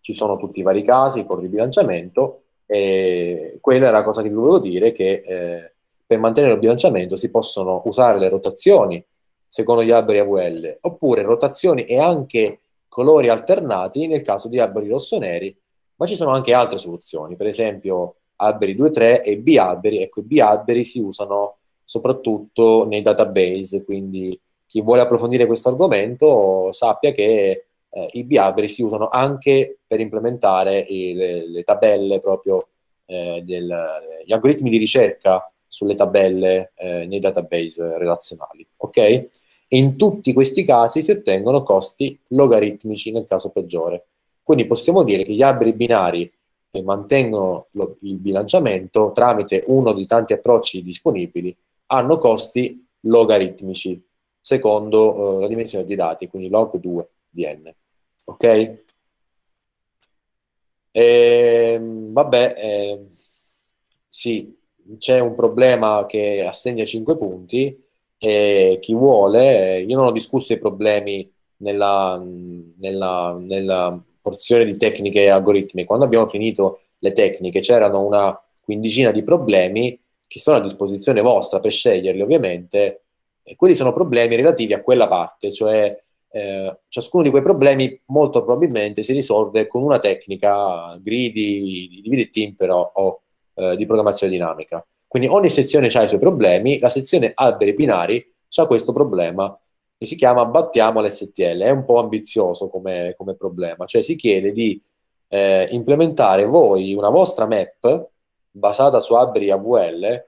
ci sono tutti i vari casi con il bilanciamento e quella è la cosa che vi volevo dire che eh, per mantenere il bilanciamento si possono usare le rotazioni secondo gli alberi AVL oppure rotazioni e anche colori alternati nel caso di alberi rosso-neri ma ci sono anche altre soluzioni per esempio alberi 2-3 e B-alberi ecco i B-alberi si usano soprattutto nei database quindi chi vuole approfondire questo argomento sappia che eh, i biaberi si usano anche per implementare i, le, le, tabelle proprio, eh, del, gli algoritmi di ricerca sulle tabelle eh, nei database relazionali, ok? in tutti questi casi si ottengono costi logaritmici nel caso peggiore. Quindi possiamo dire che gli alberi binari che mantengono lo, il bilanciamento tramite uno di tanti approcci disponibili hanno costi logaritmici secondo eh, la dimensione dei dati, quindi log 2 di Ok? E, ehm, vabbè, eh, sì, c'è un problema che assegna 5 punti e chi vuole, eh, io non ho discusso i problemi nella, nella, nella porzione di tecniche e algoritmi. Quando abbiamo finito le tecniche c'erano una quindicina di problemi che sono a disposizione vostra per sceglierli ovviamente e quelli sono problemi relativi a quella parte, cioè eh, ciascuno di quei problemi molto probabilmente si risolve con una tecnica gridi, di video team però o eh, di programmazione dinamica. Quindi ogni sezione ha i suoi problemi, la sezione alberi binari ha questo problema che si chiama battiamo l'STL, è un po' ambizioso come, come problema, cioè si chiede di eh, implementare voi una vostra map basata su alberi AVL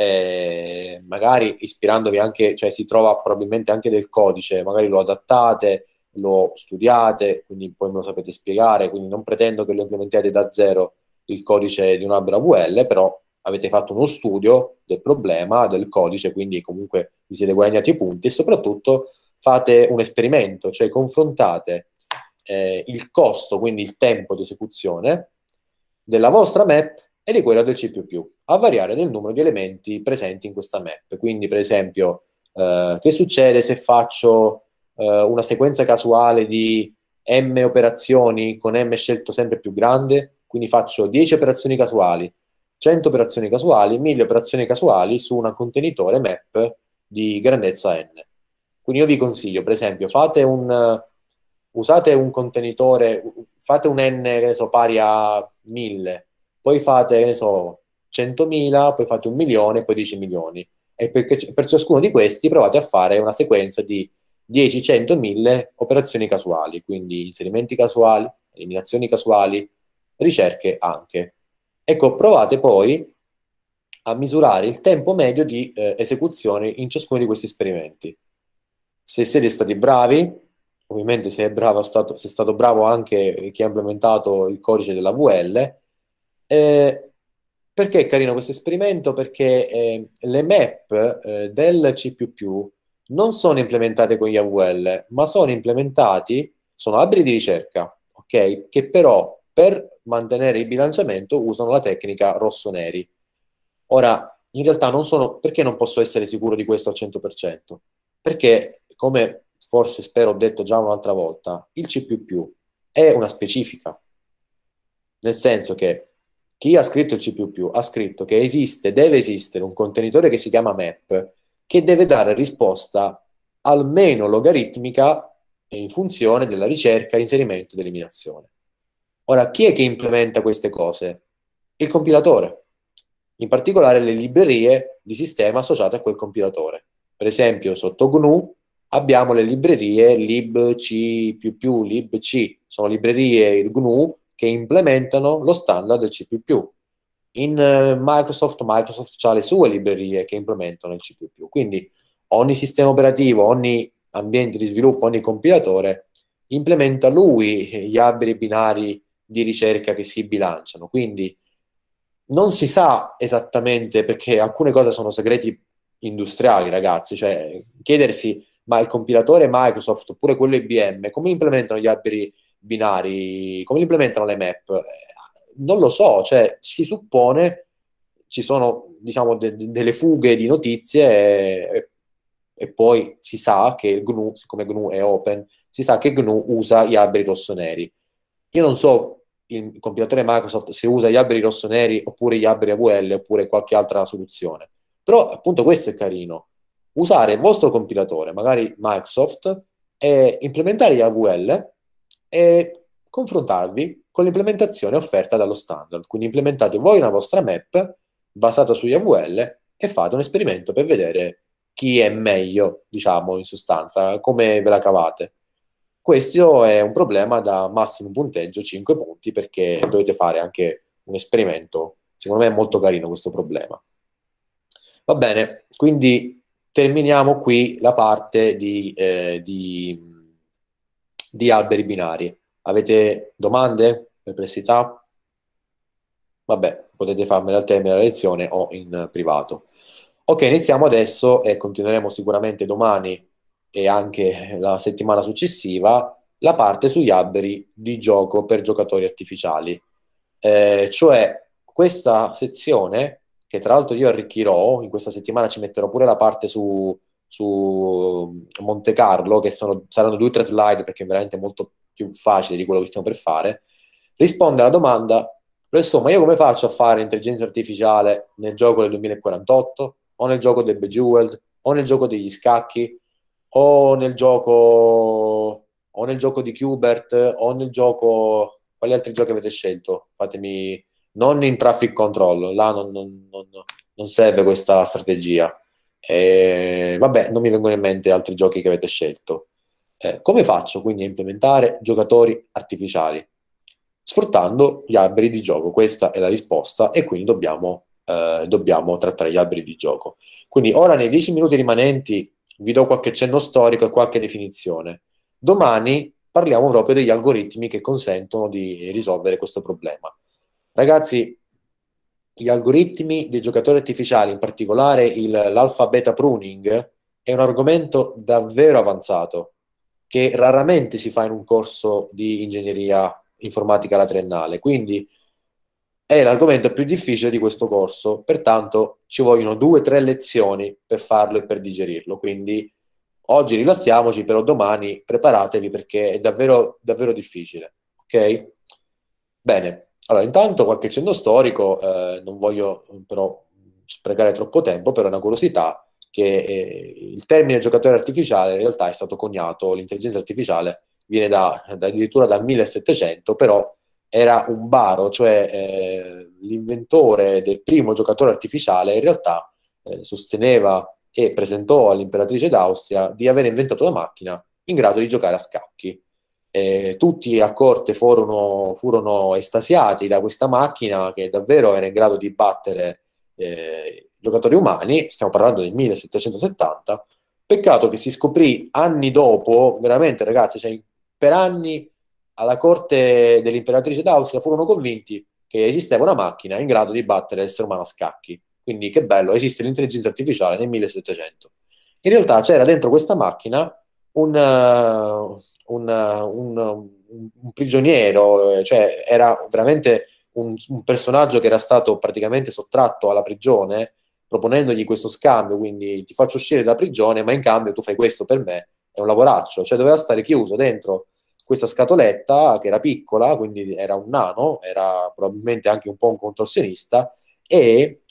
eh, magari ispirandovi anche, cioè si trova probabilmente anche del codice, magari lo adattate, lo studiate, quindi poi me lo sapete spiegare, quindi non pretendo che lo implementiate da zero il codice di un albero AVL, però avete fatto uno studio del problema, del codice, quindi comunque vi siete guadagnati i punti e soprattutto fate un esperimento, cioè confrontate eh, il costo, quindi il tempo di esecuzione della vostra map ed è quella del C++, a variare nel numero di elementi presenti in questa map. Quindi, per esempio, eh, che succede se faccio eh, una sequenza casuale di m operazioni con m scelto sempre più grande? Quindi faccio 10 operazioni casuali, 100 operazioni casuali, 1000 operazioni casuali su un contenitore map di grandezza n. Quindi io vi consiglio, per esempio, fate un usate un contenitore, fate un n che ne so, pari a 1000 poi fate, ne so, 100.000, poi fate un milione, poi 10 milioni. E per, per ciascuno di questi provate a fare una sequenza di 10, 100, 1000 operazioni casuali, quindi inserimenti casuali, eliminazioni casuali, ricerche anche. Ecco, provate poi a misurare il tempo medio di eh, esecuzione in ciascuno di questi esperimenti. Se siete stati bravi, ovviamente se è, bravo, stato, se è stato bravo anche chi ha implementato il codice della VL, eh, perché è carino questo esperimento? Perché eh, le map eh, del C++ non sono implementate con gli AUL, ma sono implementati, sono abili di ricerca, ok? Che però per mantenere il bilanciamento usano la tecnica rosso-neri. Ora, in realtà non sono, perché non posso essere sicuro di questo al 100%? Perché, come forse spero ho detto già un'altra volta, il C++ è una specifica, nel senso che chi ha scritto il C++ ha scritto che esiste, deve esistere un contenitore che si chiama map che deve dare risposta almeno logaritmica in funzione della ricerca, inserimento ed eliminazione. Ora, chi è che implementa queste cose? Il compilatore, in particolare le librerie di sistema associate a quel compilatore. Per esempio, sotto GNU abbiamo le librerie libc++, libc, sono librerie GNU che implementano lo standard del C++. In eh, Microsoft, Microsoft ha le sue librerie che implementano il C++, quindi ogni sistema operativo, ogni ambiente di sviluppo, ogni compilatore implementa lui gli alberi binari di ricerca che si bilanciano, quindi non si sa esattamente perché alcune cose sono segreti industriali, ragazzi, cioè chiedersi ma il compilatore Microsoft oppure quello IBM come implementano gli alberi binari binari, come li implementano le map? Eh, non lo so, cioè si suppone ci sono diciamo de- de- delle fughe di notizie e-, e, poi si sa che il GNU, siccome GNU è open, si sa che GNU usa gli alberi rossoneri. Io non so il compilatore Microsoft se usa gli alberi rossoneri oppure gli alberi AVL oppure qualche altra soluzione. Però appunto questo è carino. Usare il vostro compilatore, magari Microsoft, e implementare gli AVL e confrontarvi con l'implementazione offerta dallo standard. Quindi implementate voi una vostra map basata su IAVL e fate un esperimento per vedere chi è meglio, diciamo, in sostanza, come ve la cavate. Questo è un problema da massimo punteggio 5 punti perché dovete fare anche un esperimento. Secondo me è molto carino questo problema. Va bene, quindi terminiamo qui la parte di, eh, di di alberi binari. Avete domande, perplessità? Vabbè, potete farmele al termine della lezione o in privato. Ok, iniziamo adesso e continueremo sicuramente domani e anche la settimana successiva la parte sugli alberi di gioco per giocatori artificiali. Eh, cioè, questa sezione, che tra l'altro io arricchirò, in questa settimana ci metterò pure la parte su su mm, Monte Carlo, che sono, saranno due o tre slide perché è veramente molto più facile di quello che stiamo per fare, risponde alla domanda, professor, ma io come faccio a fare intelligenza artificiale nel gioco del 2048, o nel gioco del Bejeweled, o nel gioco degli scacchi, o nel gioco, o nel gioco di Qbert, o nel gioco... Quali altri giochi avete scelto? Fatemi... Non in traffic control, là non, non, non, non serve questa strategia e, vabbè, non mi vengono in mente altri giochi che avete scelto. Eh, come faccio quindi a implementare giocatori artificiali? Sfruttando gli alberi di gioco, questa è la risposta e quindi dobbiamo, eh, dobbiamo trattare gli alberi di gioco. Quindi ora nei 10 minuti rimanenti vi do qualche cenno storico e qualche definizione. Domani parliamo proprio degli algoritmi che consentono di risolvere questo problema. Ragazzi, gli algoritmi dei giocatori artificiali, in particolare il, l'alfa beta pruning, è un argomento davvero avanzato che raramente si fa in un corso di ingegneria informatica alla triennale. Quindi è l'argomento più difficile di questo corso, pertanto ci vogliono due o tre lezioni per farlo e per digerirlo. Quindi oggi rilassiamoci, però domani preparatevi perché è davvero, davvero difficile. Ok? Bene, allora, intanto qualche cenno storico, eh, non voglio mm, però mm, sprecare troppo tempo, però è una curiosità che eh, il termine giocatore artificiale in realtà è stato coniato, l'intelligenza artificiale viene da, da addirittura dal 1700, però era un baro, cioè eh, l'inventore del primo giocatore artificiale in realtà eh, sosteneva e presentò all'imperatrice d'Austria di aver inventato una macchina in grado di giocare a scacchi eh, tutti a corte furono, furono, estasiati da questa macchina che davvero era in grado di battere eh, giocatori umani, stiamo parlando del 1770, peccato che si scoprì anni dopo, veramente ragazzi, cioè, per anni alla corte dell'imperatrice d'Austria furono convinti che esisteva una macchina in grado di battere l'essere umano a scacchi. Quindi che bello, esiste l'intelligenza artificiale nel 1700. In realtà c'era dentro questa macchina un, eh, eh, un, un, un prigioniero, eh, cioè era veramente un, personaggio che era stato praticamente sottratto alla prigione, proponendogli questo scambio, quindi ti faccio uscire da prigione, ma in cambio tu fai questo per me, è un lavoraccio, cioè doveva stare chiuso dentro questa scatoletta che era piccola, quindi era un nano, era probabilmente anche un po' un contorsionista, e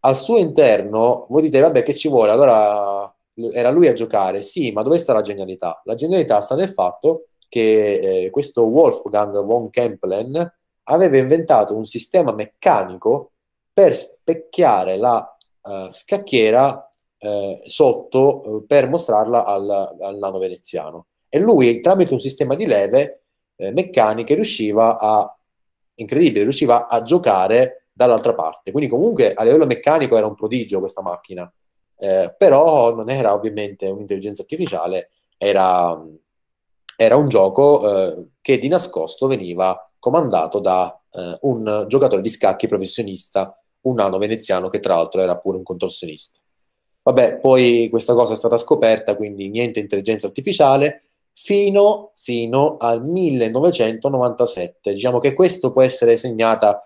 al suo interno voi dite, vabbè che ci vuole, allora era lui a giocare, sì, ma dove sta la genialità? La genialità sta nel fatto che eh, questo Wolfgang von Kemplen aveva inventato un sistema meccanico per specchiare la uh, scacchiera uh, sotto uh, per mostrarla al, al, nano veneziano. E lui, tramite un sistema di leve meccaniche, riusciva a, incredibile, riusciva a giocare dall'altra parte. Quindi comunque a livello meccanico era un prodigio questa macchina eh, però non era ovviamente un'intelligenza artificiale, era, era un gioco eh, che di nascosto veniva comandato da eh, un giocatore di scacchi professionista, un nano veneziano che tra l'altro era pure un contorsionista. Vabbè, poi questa cosa è stata scoperta, quindi niente intelligenza artificiale, fino, fino al 1997. Diciamo che questo può essere segnata,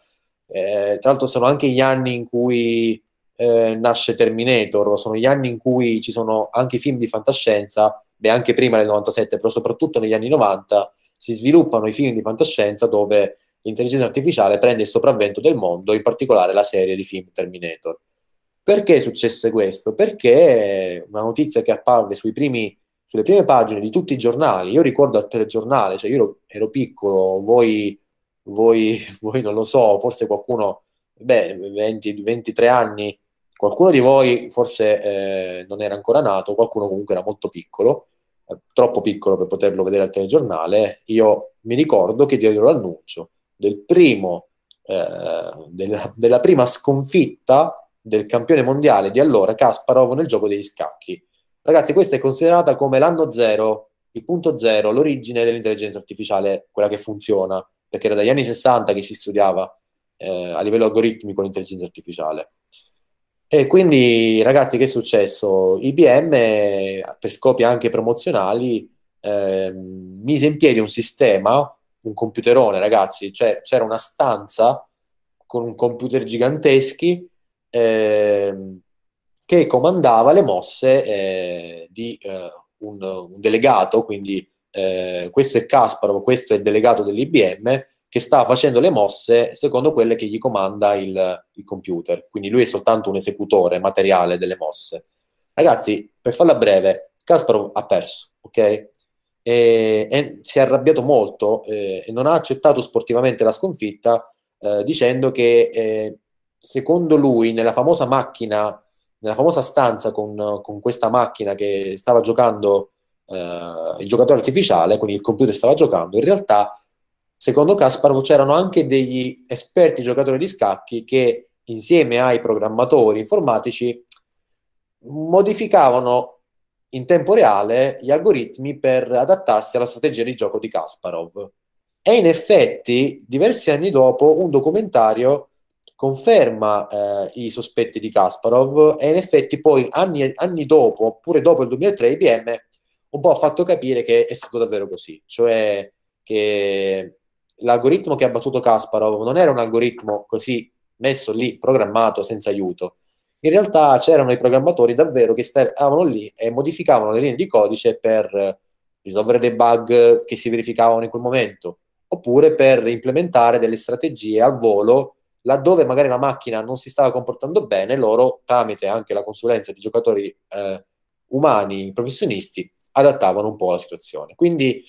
eh, tra l'altro sono anche gli anni in cui eh, nasce Terminator, sono gli anni in cui ci sono anche i film di fantascienza, beh anche prima del 97, però soprattutto negli anni 90 si sviluppano i film di fantascienza dove l'intelligenza artificiale prende il sopravvento del mondo, in particolare la serie di film Terminator. Perché successe questo? Perché una notizia che apparve primi, sulle prime pagine di tutti i giornali, io ricordo al telegiornale, cioè io ero, ero piccolo, voi, voi, voi, non lo so, forse qualcuno, beh, 20, 23 anni, Qualcuno di voi forse eh, non era ancora nato, qualcuno comunque era molto piccolo, eh, troppo piccolo per poterlo vedere al telegiornale. Io mi ricordo che dietro l'annuncio del primo, eh, della, della prima sconfitta del campione mondiale di allora, Kasparov, nel gioco degli scacchi. Ragazzi, questa è considerata come l'anno zero, il punto zero, l'origine dell'intelligenza artificiale, quella che funziona, perché era dagli anni 60 che si studiava eh, a livello algoritmico l'intelligenza artificiale. E quindi, ragazzi, che è successo? IBM, per scopi anche promozionali, eh, mise in piedi un sistema, un computerone, ragazzi, cioè c'era una stanza con un computer giganteschi eh, che comandava le mosse eh, di eh, un, un, delegato, quindi eh, questo è Kasparov, questo è il delegato dell'IBM, che sta facendo le mosse secondo quelle che gli comanda il, il computer. Quindi lui è soltanto un esecutore materiale delle mosse. Ragazzi, per farla breve, Kasparov ha perso, ok? E, e, si è arrabbiato molto eh, e non ha accettato sportivamente la sconfitta eh, dicendo che eh, secondo lui nella famosa macchina, nella famosa stanza con, con questa macchina che stava giocando eh, il giocatore artificiale, quindi il computer stava giocando, in realtà secondo Kasparov c'erano anche degli esperti giocatori di scacchi che insieme ai programmatori informatici modificavano in tempo reale gli algoritmi per adattarsi alla strategia di gioco di Kasparov. E in effetti, diversi anni dopo, un documentario conferma eh, i sospetti di Kasparov e in effetti poi anni, anni dopo, oppure dopo il 2003, IBM un po' ha fatto capire che è stato davvero così, cioè che l'algoritmo che ha battuto Kasparov non era un algoritmo così messo lì, programmato, senza aiuto. In realtà c'erano i programmatori davvero che stavano lì e modificavano le linee di codice per risolvere dei bug che si verificavano in quel momento, oppure per implementare delle strategie al volo laddove magari la macchina non si stava comportando bene, loro tramite anche la consulenza di giocatori eh, umani, professionisti, adattavano un po' la situazione. Quindi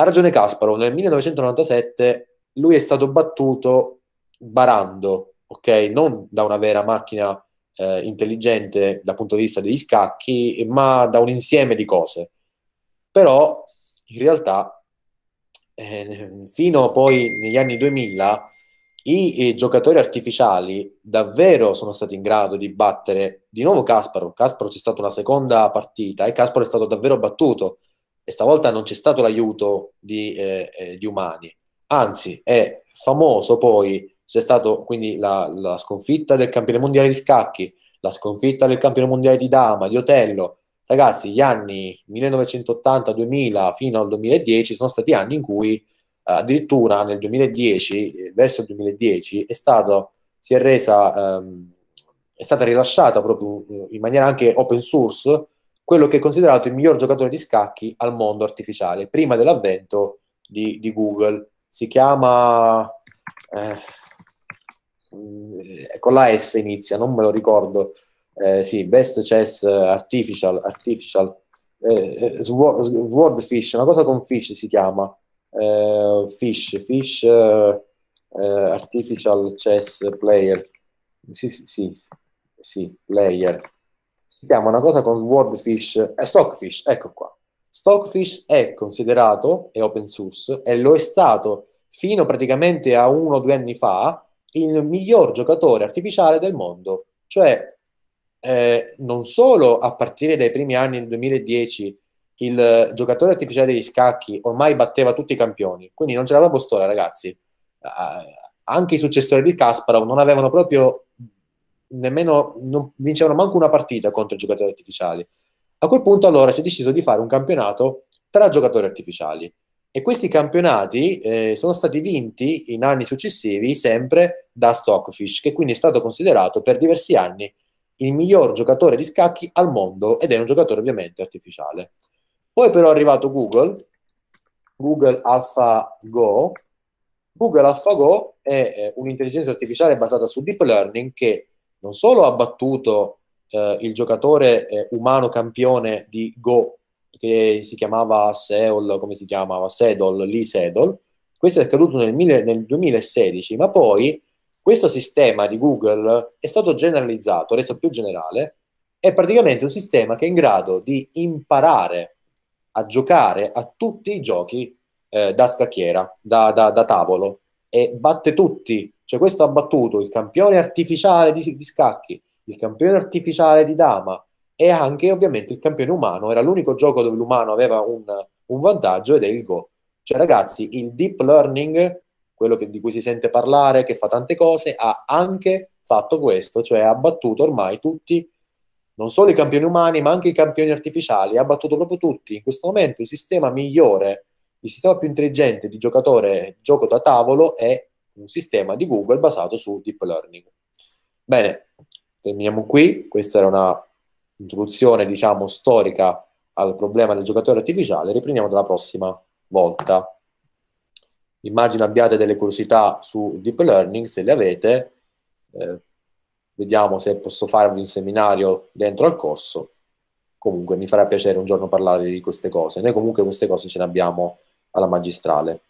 ha ragione Casparo, nel 1997 lui è stato battuto barando, ok? Non da una vera macchina eh, intelligente dal punto di vista degli scacchi, ma da un insieme di cose. Però in realtà, eh, fino poi negli anni 2000, i, i, giocatori artificiali davvero sono stati in grado di battere di nuovo Casparo. Casparo c'è stata una seconda partita e Casparo è stato davvero battuto e stavolta non c'è stato l'aiuto di, eh, eh di umani, anzi è famoso poi c'è stata quindi la, la, sconfitta del campione mondiale di scacchi, la sconfitta del campione mondiale di dama, di Otello. Ragazzi, gli anni 1980-2000 fino al 2010 sono stati anni in cui eh, addirittura nel 2010, eh, verso il 2010, è, stato, si è, resa, ehm, è stata rilasciata proprio in maniera anche open source quello che è considerato il miglior giocatore di scacchi al mondo artificiale, prima dell'avvento di, di Google. Si chiama... Eh, con la S inizia, non me lo ricordo. Eh, sì, Best Chess Artificial, Artificial eh, eh Sword, Fish, una cosa con Fish si chiama. Eh, fish, Fish eh, Artificial Chess Player. Sì, sì, sì, sì, Player si chiama una cosa con Swordfish, è Stockfish, ecco qua. Stockfish è considerato, è open source, e lo è stato fino praticamente a uno o due anni fa, il miglior giocatore artificiale del mondo. Cioè, eh, non solo a partire dai primi anni del 2010 il giocatore artificiale di scacchi ormai batteva tutti i campioni, quindi non c'era proprio storia, ragazzi. Eh, anche i successori di Kasparov non avevano proprio nemmeno, non vincevano manco una partita contro i giocatori artificiali. A quel punto allora si è deciso di fare un campionato tra giocatori artificiali e questi campionati eh, sono stati vinti in anni successivi sempre da Stockfish, che quindi è stato considerato per diversi anni il miglior giocatore di scacchi al mondo ed è un giocatore ovviamente artificiale. Poi però è arrivato Google, Google AlphaGo. Google AlphaGo è eh, un'intelligenza artificiale basata su deep learning che non solo ha battuto eh, il giocatore eh, umano campione di Go, che si chiamava Seol, come si chiamava? Sedol, Lee Sedol. Questo è accaduto nel, mille, nel 2016, ma poi questo sistema di Google è stato generalizzato, reso più generale, è praticamente un sistema che è in grado di imparare a giocare a tutti i giochi eh, da scacchiera, da, da, da, tavolo, e batte tutti cioè questo ha battuto il campione artificiale di, di scacchi, il campione artificiale di dama e anche ovviamente il campione umano. Era l'unico gioco dove l'umano aveva un, un vantaggio ed è il Go. Cioè ragazzi, il deep learning, quello che, di cui si sente parlare, che fa tante cose, ha anche fatto questo, cioè ha battuto ormai tutti non solo i campioni umani, ma anche i campioni artificiali, ha battuto proprio tutti. In questo momento il sistema migliore, il sistema più intelligente di giocatore gioco da tavolo è un sistema di Google basato su deep learning. Bene, terminiamo qui. Questa era una introduzione, diciamo, storica al problema del giocatore artificiale. Riprendiamo dalla prossima volta. Immagino abbiate delle curiosità su deep learning, se le avete. Eh, vediamo se posso farvi un seminario dentro al corso. Comunque mi farà piacere un giorno parlare di queste cose. Noi comunque queste cose ce le abbiamo alla magistrale.